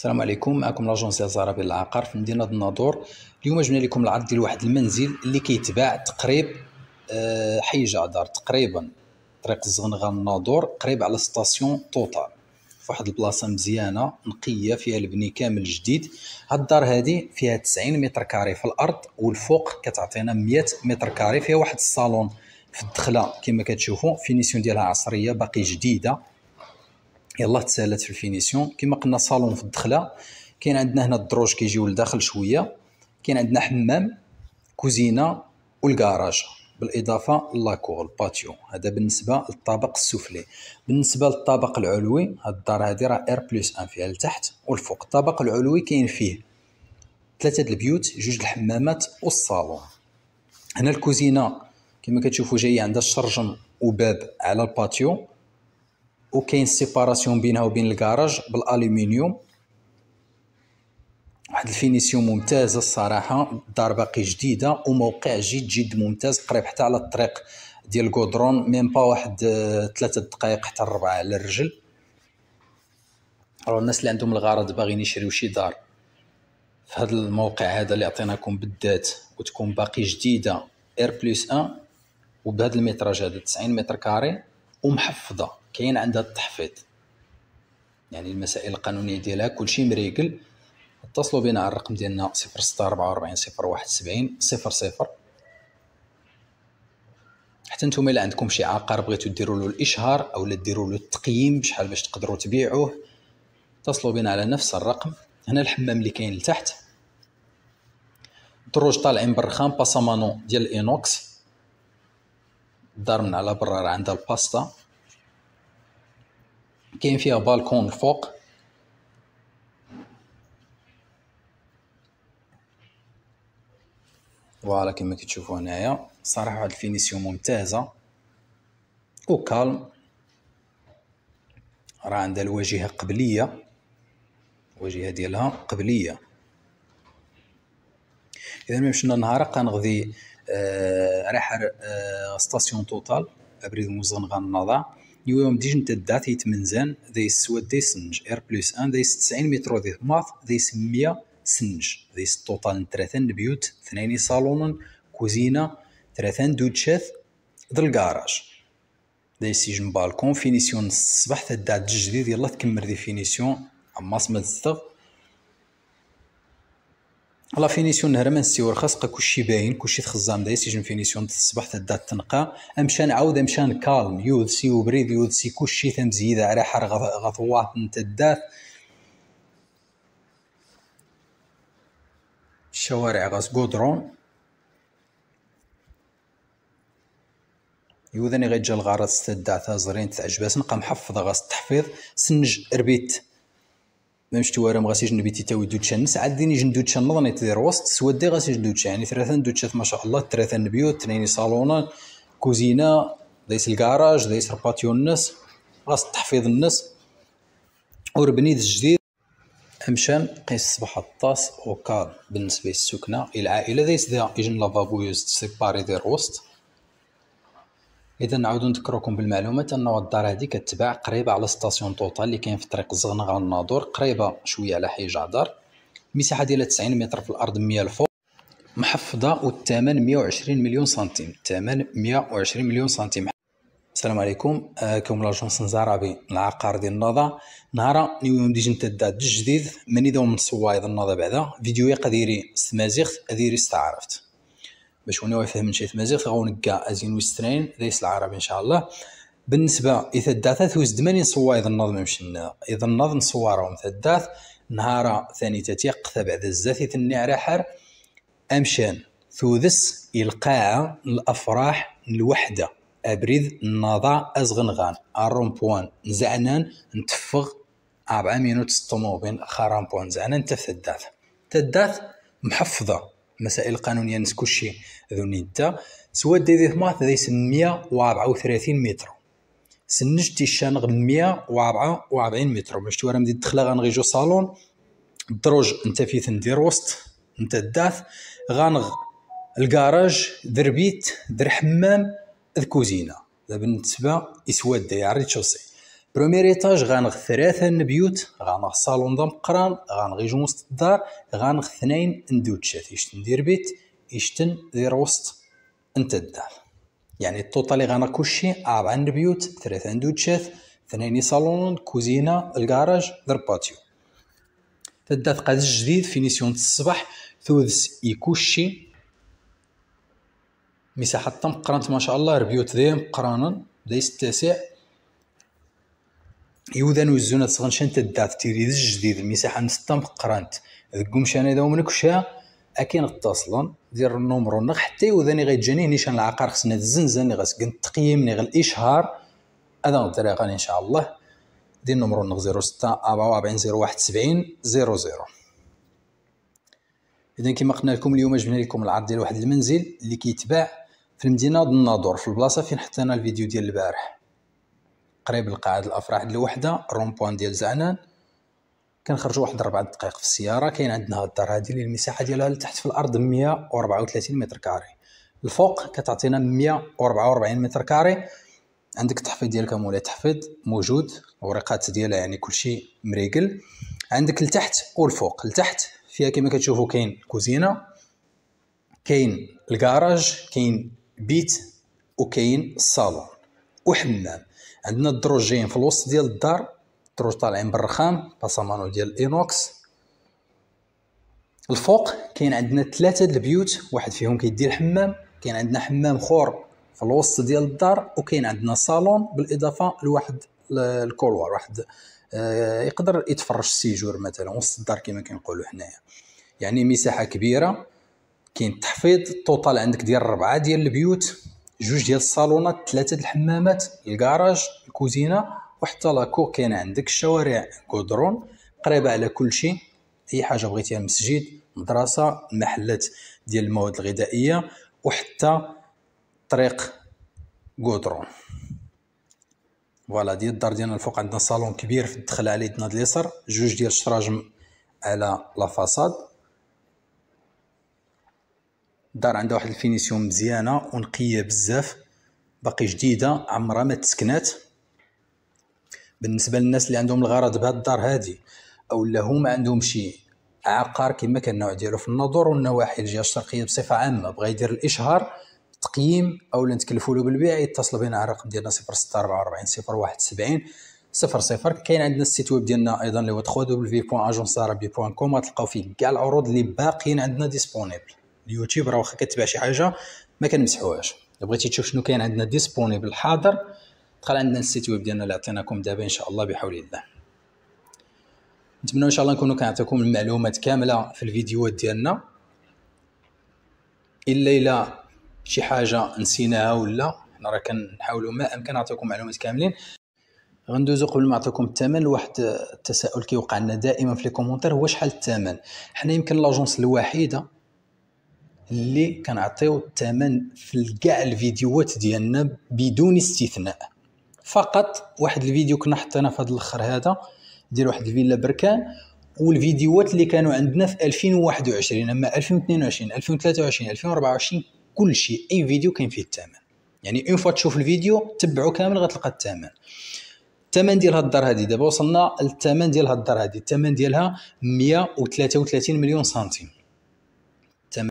السلام عليكم معكم لاجونس زهرة بن العقار في مدينة الناظور اليوم جبنا لكم العرض ديال واحد المنزل اللي كيتباع تقريب آه، حي جعدر تقريبا طريق الزغنغه الناظور قريب على ستاسيون طوطال واحد البلاصه مزيانه نقيه فيها البني كامل جديد هاد الدار هادي فيها 90 متر كاري في الارض والفوق كتعطينا 100 متر كاري فيها واحد الصالون في الدخله كما كتشوفوا فينيسيون ديالها عصريه باقي جديده يلاه تسالات في الفينيسيون كما قلنا صالون في الدخله كاين عندنا هنا الدروج كيجيو لداخل شويه كاين عندنا حمام كوزينه والكراج بالاضافه لاكور الباتيو هذا بالنسبه للطابق السفلي بالنسبه للطابق العلوي هاد الدار هادي راه ار بلس ان فيها لتحت والفوق الطابق العلوي كاين فيه ثلاثه البيوت جوج الحمامات والصالون هنا الكوزينه كما كتشوفوا جايه عندها الشرجم وباب على الباتيو وكاين سيباراسيون بينها وبين الكراج بالالومنيوم واحد الفينيسيون ممتازه الصراحه دار باقي جديده وموقع جد جد ممتاز قريب حتى على الطريق ديال غودرون ميم با واحد آه، ثلاثة دقائق حتى ربعة على الرجل راه الناس اللي عندهم الغرض باغيين يشريو شي دار في هذا الموقع هذا اللي عطيناكم بالذات وتكون باقي جديده اير بلس 1 وبهذا الميتراج هذا 90 متر كاري ومحفظه كاين عندها التحفيظ يعني المسائل القانونيه ديالها كلشي مريقل اتصلوا بنا على الرقم ديالنا سبعين صفر صفر حتى نتوما الا عندكم شي عقار بغيتو ديروا له الاشهار او لا ديروا له التقييم بشحال باش تقدروا تبيعوه اتصلوا بنا على نفس الرقم هنا الحمام اللي كاين لتحت دروج طالعين بالرخام باسامانو ديال الانوكس الدار من على برا راه عندها الباستا كاين فيها بالكون الفوق فوالا كما كتشوفوا هنايا صراحه واحد الفينيسيون ممتازه وكالم راه عندها الواجهه قبليه الواجهه ديالها قبليه اذا ملي مشينا نهار غنغذي آه راح آه ستاسيون توتال ابريد موزن غنضع يوم ديجن تدات يتمنزان دايس سواد سنج ار بلس ان ديس 90 مترو دي ماط ديس 100 سنج ديس توتال ثلاثة بيوت ثنيني صالون كوزينة ثلاثة دوتشات ذا الكراج دايس يجن بالكون فينيسيون الصباح تدات جديد يلا تكمل فينيسيون عماس ما تستغ لا فينيسيون نهار ما نسيور خاصك كلشي باين كلشي تخزام داي يجي فينيسيون الصباح تدا تنقى امشى نعاود امشى نكالم سي وبريد سي كلشي تمزيد على حر غطوات نتا تدات الشوارع غاس كودرون يوذني غير جا الغرض ستدات زرين تعجباس نبقى محفظة غاس التحفيظ سنج ربيت شتو توارم غاسي جنبي تيتاوي دوتشا نس عاد ديني جن دوتشا نظني تدير وسط سودي غاسي جن دوتشا يعني ثلاثة دوتشات ما شاء الله ثلاثة بيوت اثنين صالونا كوزينة دايس الكراج دايس رباتيو الناس غاس التحفيظ الناس وربني الجديد امشان قيس الصباح الطاس وكار بالنسبة للسكنة العائلة دايس دا يجن لافابو يوز سيباري دير وسط اذا نعاودو نذكركم بالمعلومات ان الدار هذه كتباع قريبه على ستاسيون طوطال اللي كاين في طريق الزغنغه الناظور قريبه شويه على حي جعدر مساحه ديالها 90 متر في الارض 100 الفوق محفظه والثمن 120 مليون سنتيم الثمن 120 مليون سنتيم السلام عليكم آه كوم لاجونس نزارابي العقار ديال النضا نهار اليوم ديجا نتداد الجديد من يدوم من صوايد النضا بعدا فيديو قديري استمازيغت اديري استعرفت باش يفهم من شي مزيغ غنكا كاع ازين وسترين ليس العربي ان شاء الله بالنسبه اذا الداثات وز دماني صوا اذا النظم مشنا اذا النظم صوارهم الداث نهار ثاني تتيق ذا الزاثي ثني على حر امشان ثوذس القاع الافراح الوحده ابريد النضاع ازغنغان ارون بوان زعنان نتفغ اربعة مينوت سطوموبين خرام بوان زعنان تف تداث محفظه مسائل قانونيه نسكوشي كلشي ذوني نتا سوا ديدي ثماث ذي سن 134 متر سنج تيشان غ 144 متر مشتو راه مدي دخلة غنغي جو صالون الدروج نتا في ندير وسط نتا الداث غنغ الكراج دربيت در حمام الكوزينه كوزينه بالنسبه دي عريت تشوسي بروميير ايطاج غانغ ثلاثة نبيوت غانغ صالون دام قران غانغ جوج وسط الدار غانغ اثنين ندوت شات يشتن دير بيت يشتن دير وسط انت الدار يعني التوتالي غانغ كلشي أربعة نبيوت ثلاثة ندوت شات اثنين صالون كوزينة الكراج در باتيو تدا تقاد جديد فينيسيون الصباح ثوذس يكوشي مساحة قرانت ما شاء الله ربيوت ذي مقرانن بدا التاسع يوذن تصغن تسغنشان تدات تيري جديد المساحة نستم قرانت ذك قمشان إذا ومنك وشا أكين اتصلا دير النومرو نغ حتى غي غيتجاني نيشان العقار خصنا الزنزان غسكن التقييم نغ الإشهار هذا نطريقا إن شاء الله دير النومرو زيرو واحد سبعين زيرو زيرو إذا كما قلنا لكم اليوم جبنا لكم العرض ديال واحد المنزل اللي كيتباع في المدينة الناظور في البلاصة فين حطينا الفيديو ديال البارح قريب لقاعة الافراح الوحده بوان ديال زعنان كنخرجوا واحد ربع دقائق في السياره كاين عندنا هاد الدار هادي اللي المساحه ديالها لتحت في الارض 134 متر كاري الفوق كتعطينا 144 متر كاري عندك التحفيظ ديالك مولاي التحفيظ موجود وريقات ديالها يعني كلشي مريقل عندك لتحت والفوق لتحت فيها كما كتشوفوا كاين كوزينه كاين الكراج كاين بيت وكاين الصالون وحمام عندنا الدروجين في الوسط ديال الدار الدروج طالعين بالرخام باسامانو ديال الانوكس الفوق كاين عندنا ثلاثه ديال البيوت واحد فيهم كيدير الحمام كاين عندنا حمام خور في الوسط ديال الدار وكاين عندنا صالون بالاضافه لواحد الكولوار واحد آه، يقدر يتفرج السيجور مثلا وسط الدار كما كنقولوا حنايا يعني مساحه كبيره كاين تحفيظ توتال عندك ديال ربعه ديال البيوت جوج ديال الصالونات ثلاثه الحمامات الكراج الكوزينه وحتى لاكور كاين عندك الشوارع كودرون قريبه على كل شيء اي حاجه بغيتيها مسجد مدرسه محلات ديال المواد الغذائيه وحتى طريق كودرون فوالا ديال الدار ديالنا الفوق عندنا صالون كبير في الدخل عليه يدنا اليسار جوج ديال الشراجم على لافاصاد الدار عندها واحد الفينيسيون مزيانه ونقيه بزاف باقي جديده عمرها ما تسكنات بالنسبه للناس اللي عندهم الغرض بهاد الدار هادي او لا هما عندهم شي عقار كما كان النوع ديالو في النظر والنواحي الجهه الشرقيه بصفه عامه بغى يدير الاشهار تقييم او نتكلفوا له بالبيع يتصل بنا على الرقم ديالنا 0644 0170 صفر صفر كاين عندنا السيت ويب ديالنا ايضا اللي هو كوم غتلقاو فيه كاع العروض اللي باقيين عندنا ديسبونيبل اليوتيوب راه واخا كتبع شي حاجه ما كنمسحوهاش بغيتي تشوف شنو كاين عندنا ديسبونيبل حاضر دخل عندنا السيت ويب ديالنا اللي عطيناكم دابا ان شاء الله بحول الله نتمنى ان شاء الله نكونوا كنعطيكم المعلومات كامله في الفيديوهات ديالنا الا الا شي حاجه نسيناها ولا حنا راه كنحاولوا ما امكن نعطيكم معلومات كاملين غندوزو قبل ما نعطيكم الثمن لواحد التساؤل كيوقع لنا دائما في لي كومونتير هو شحال الثمن حنا يمكن لاجونس الوحيده اللي كنعطيو الثمن في كاع الفيديوهات ديالنا بدون استثناء فقط واحد الفيديو كنا حطينا في هذا الاخر هذا ديال واحد الفيلا بركان والفيديوهات اللي كانوا عندنا في 2021 اما 2022 2023 2024 كل شيء اي فيديو كاين فيه الثمن يعني اون فوا تشوف الفيديو تبعو كامل غتلقى الثمن الثمن ديال هاد الدار هادي دابا وصلنا للثمن ديال هاد الدار هادي الثمن ديالها 133 مليون سنتيم